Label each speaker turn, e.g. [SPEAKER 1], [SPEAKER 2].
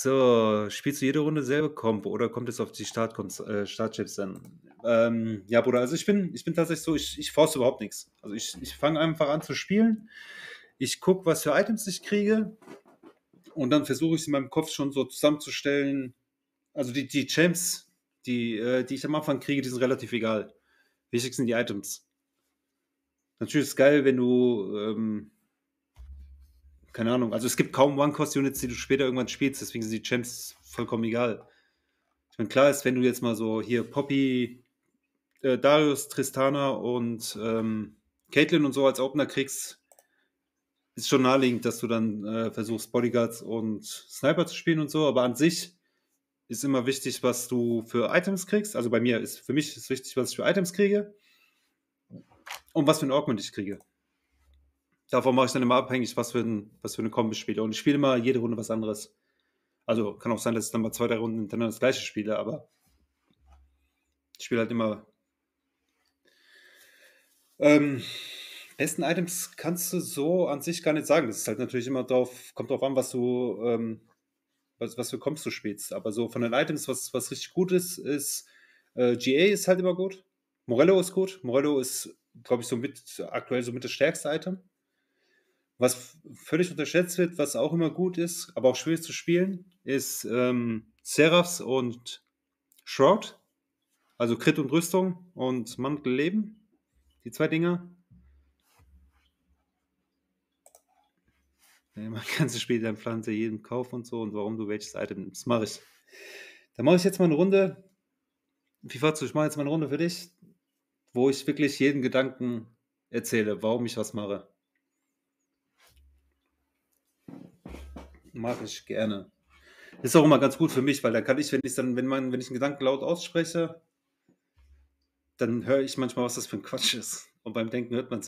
[SPEAKER 1] So, spielst du jede Runde selbe Kompo oder kommt es auf die äh, Startchips Start an? Ähm, ja, Bruder, also ich bin, ich bin tatsächlich so, ich, ich force überhaupt nichts. Also ich, ich fange einfach an zu spielen. Ich gucke, was für Items ich kriege. Und dann versuche ich es in meinem Kopf schon so zusammenzustellen. Also die, die Champs, die, äh, die ich am Anfang kriege, die sind relativ egal. Wichtig sind die Items. Natürlich ist es geil, wenn du ähm, keine Ahnung. Also es gibt kaum One-Cost-Units, die du später irgendwann spielst, deswegen sind die Champs vollkommen egal. Ich meine, klar ist, wenn du jetzt mal so hier Poppy, äh, Darius, Tristana und ähm, Caitlyn und so als Opener kriegst, ist schon naheliegend, dass du dann äh, versuchst, Bodyguards und Sniper zu spielen und so, aber an sich ist immer wichtig, was du für Items kriegst. Also bei mir ist für mich ist wichtig, was ich für Items kriege und was für ein Augment ich kriege davon mache ich dann immer abhängig, was für ein, was für eine Kombi spiele. Und ich spiele immer jede Runde was anderes. Also kann auch sein, dass ich dann mal zwei, drei Runden hintereinander das gleiche spiele, aber ich spiele halt immer. Ähm, besten Items kannst du so an sich gar nicht sagen. Das ist halt natürlich immer drauf, kommt drauf an, was du, ähm, was, was für Kombs du spielst. Aber so von den Items, was, was richtig gut ist, ist äh, GA ist halt immer gut. Morello ist gut. Morello ist, glaube ich, so mit, aktuell so mit das stärkste Item. Was völlig unterschätzt wird, was auch immer gut ist, aber auch schwierig zu spielen, ist ähm, Seraphs und Shroud. Also Crit und Rüstung und Mantel Leben. Die zwei Dinger. Man kann sie später Pflanze jeden Kauf und so und warum du welches Item nimmst. Mache ich. Dann mache ich jetzt mal eine Runde. Pifatsu, ich mache jetzt mal eine Runde für dich, wo ich wirklich jeden Gedanken erzähle, warum ich was mache. mache ich gerne. Ist auch immer ganz gut für mich, weil da kann ich, wenn ich dann, wenn man, wenn ich einen Gedanken laut ausspreche, dann höre ich manchmal, was das für ein Quatsch ist. Und beim Denken hört man es